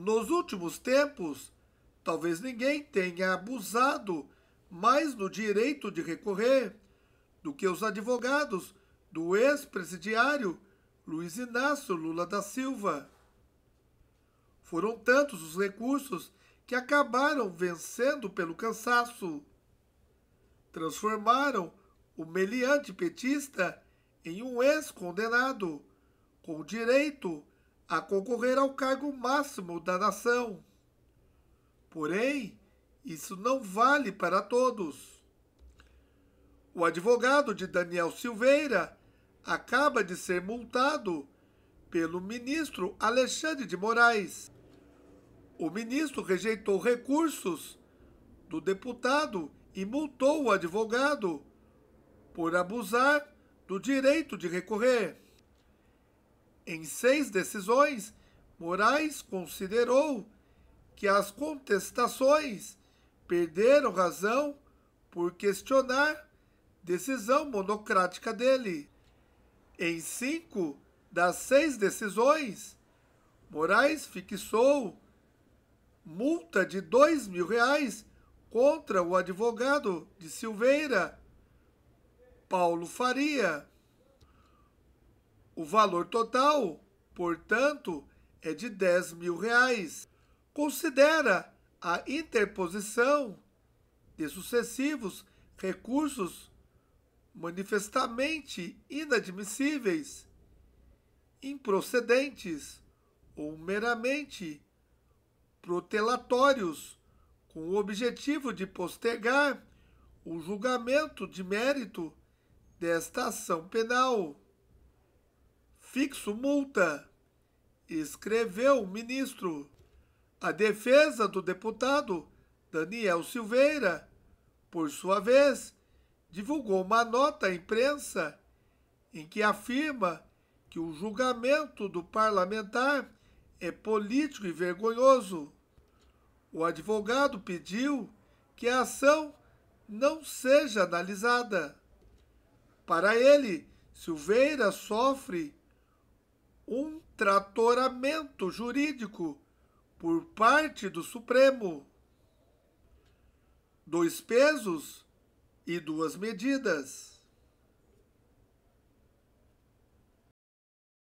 Nos últimos tempos, talvez ninguém tenha abusado mais do direito de recorrer do que os advogados do ex-presidiário Luiz Inácio Lula da Silva. Foram tantos os recursos que acabaram vencendo pelo cansaço. Transformaram o meliante petista em um ex-condenado, com direito a concorrer ao cargo máximo da nação. Porém, isso não vale para todos. O advogado de Daniel Silveira acaba de ser multado pelo ministro Alexandre de Moraes. O ministro rejeitou recursos do deputado e multou o advogado por abusar do direito de recorrer. Em seis decisões, Moraes considerou que as contestações perderam razão por questionar decisão monocrática dele. Em cinco das seis decisões, Moraes fixou multa de dois mil reais contra o advogado de Silveira, Paulo Faria. O valor total, portanto, é de 10 mil reais. Considera a interposição de sucessivos recursos manifestamente inadmissíveis, improcedentes ou meramente protelatórios, com o objetivo de postergar o julgamento de mérito desta ação penal fixo multa, escreveu o ministro. A defesa do deputado Daniel Silveira, por sua vez, divulgou uma nota à imprensa em que afirma que o julgamento do parlamentar é político e vergonhoso. O advogado pediu que a ação não seja analisada. Para ele, Silveira sofre um tratoramento jurídico por parte do Supremo. Dois pesos e duas medidas.